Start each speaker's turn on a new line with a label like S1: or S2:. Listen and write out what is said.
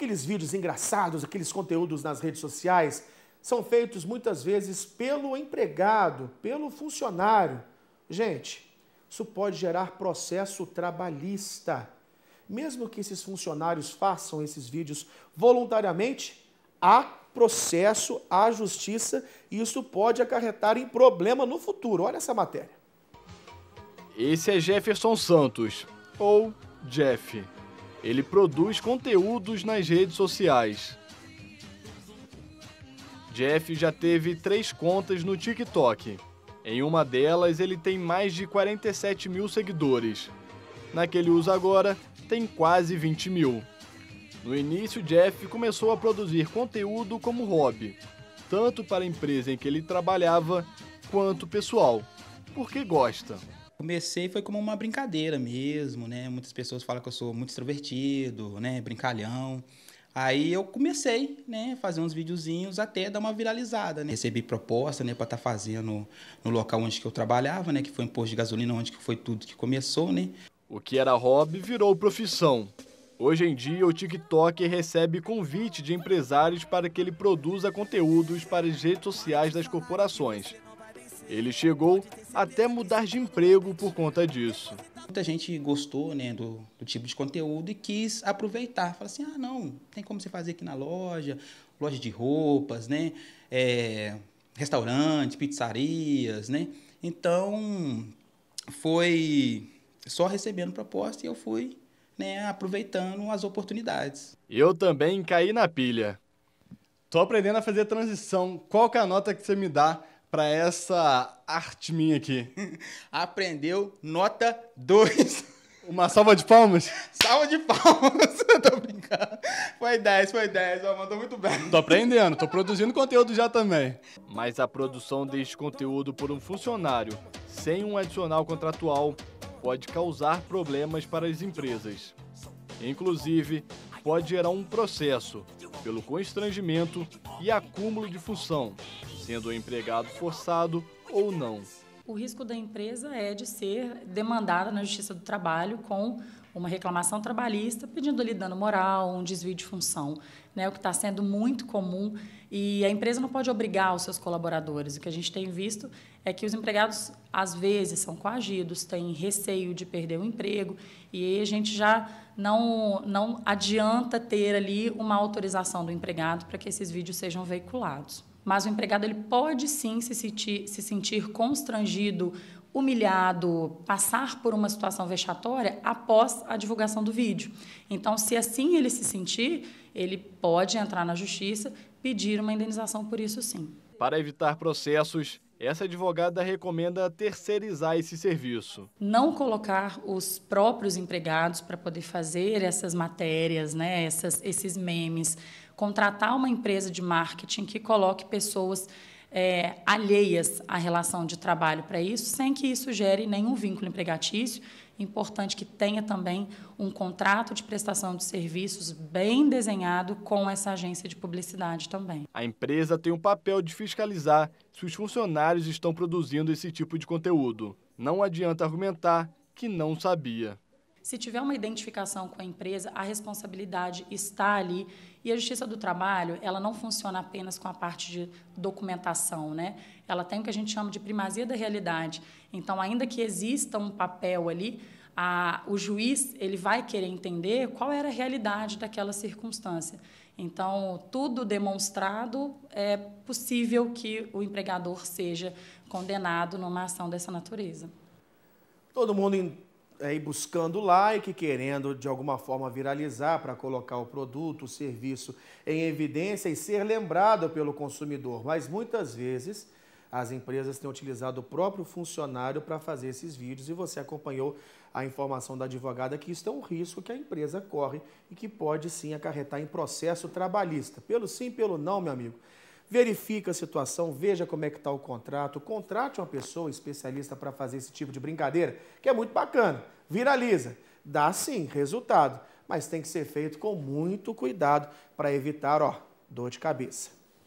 S1: aqueles vídeos engraçados, aqueles conteúdos nas redes sociais, são feitos muitas vezes pelo empregado, pelo funcionário. Gente, isso pode gerar processo trabalhista. Mesmo que esses funcionários façam esses vídeos voluntariamente, há processo, há justiça e isso pode acarretar em problema no futuro. Olha essa matéria. Esse é
S2: Jefferson Santos, ou Jeff. Ele produz conteúdos nas redes sociais. Jeff já teve três contas no TikTok. Em uma delas, ele tem mais de 47 mil seguidores. Na que ele usa agora, tem quase 20 mil. No início, Jeff começou a produzir conteúdo como hobby, tanto para a empresa em que ele trabalhava quanto pessoal, porque gosta comecei foi como uma
S3: brincadeira mesmo, né? Muitas pessoas falam que eu sou muito extrovertido, né? Brincalhão. Aí eu comecei, né, fazer uns videozinhos até dar uma viralizada, né? Recebi proposta, né, para estar tá fazendo no local onde que eu trabalhava, né, que foi em posto de gasolina onde que foi tudo que
S2: começou, né? O que era hobby virou profissão. Hoje em dia, o TikTok recebe convite de empresários para que ele produza conteúdos para as redes sociais das corporações. Ele chegou até mudar de emprego por conta disso.
S3: Muita gente gostou né, do, do tipo de conteúdo e quis aproveitar. Fala assim, ah, não, tem como você fazer aqui na loja, loja de roupas, né? É, restaurantes, pizzarias, né? Então, foi
S2: só recebendo proposta e eu fui né, aproveitando as oportunidades. Eu também caí na pilha. Tô aprendendo a fazer transição. Qual que é a nota que você me dá para essa arte minha aqui. Aprendeu nota 2. Uma salva de palmas?
S3: Salva de palmas, eu tô brincando. Foi 10, foi 10, mandou muito bem. Tô
S2: aprendendo, tô produzindo conteúdo já também. Mas a produção deste conteúdo por um funcionário sem um adicional contratual pode causar problemas para as empresas. Inclusive, pode gerar um processo pelo constrangimento e acúmulo de função, sendo empregado forçado ou não.
S4: O risco da empresa é de ser demandada na Justiça do Trabalho com uma reclamação trabalhista pedindo ali dano moral, um desvio de função, né, o que está sendo muito comum. E a empresa não pode obrigar os seus colaboradores. O que a gente tem visto é que os empregados, às vezes, são coagidos, têm receio de perder o emprego, e a gente já não, não adianta ter ali uma autorização do empregado para que esses vídeos sejam veiculados mas o empregado ele pode sim se sentir, se sentir constrangido, humilhado, passar por uma situação vexatória após a divulgação do vídeo. Então, se assim ele se sentir, ele pode entrar na justiça, pedir uma indenização por isso sim.
S2: Para evitar processos, essa advogada recomenda terceirizar esse serviço.
S4: Não colocar os próprios empregados para poder fazer essas matérias, né, essas, esses memes. Contratar uma empresa de marketing que coloque pessoas é, alheias à relação de trabalho para isso, sem que isso gere nenhum vínculo empregatício. Importante que tenha também um contrato de prestação de serviços bem desenhado com essa agência de publicidade também.
S2: A empresa tem o papel de fiscalizar se os funcionários estão produzindo esse tipo de conteúdo. Não adianta argumentar que não sabia.
S4: Se tiver uma identificação com a empresa, a responsabilidade está ali. E a Justiça do Trabalho, ela não funciona apenas com a parte de documentação, né? Ela tem o que a gente chama de primazia da realidade. Então, ainda que exista um papel ali, a, o juiz ele vai querer entender qual era a realidade daquela circunstância. Então, tudo demonstrado é possível que o empregador seja condenado numa ação dessa natureza.
S1: Todo mundo aí é, buscando like, querendo de alguma forma viralizar para colocar o produto, o serviço em evidência e ser lembrado pelo consumidor. Mas muitas vezes as empresas têm utilizado o próprio funcionário para fazer esses vídeos e você acompanhou a informação da advogada que isso é um risco que a empresa corre e que pode sim acarretar em processo trabalhista. Pelo sim, pelo não, meu amigo verifica a situação, veja como é que está o contrato, contrate uma pessoa especialista para fazer esse tipo de brincadeira, que é muito bacana, viraliza, dá sim resultado, mas tem que ser feito com muito cuidado para evitar ó, dor de cabeça.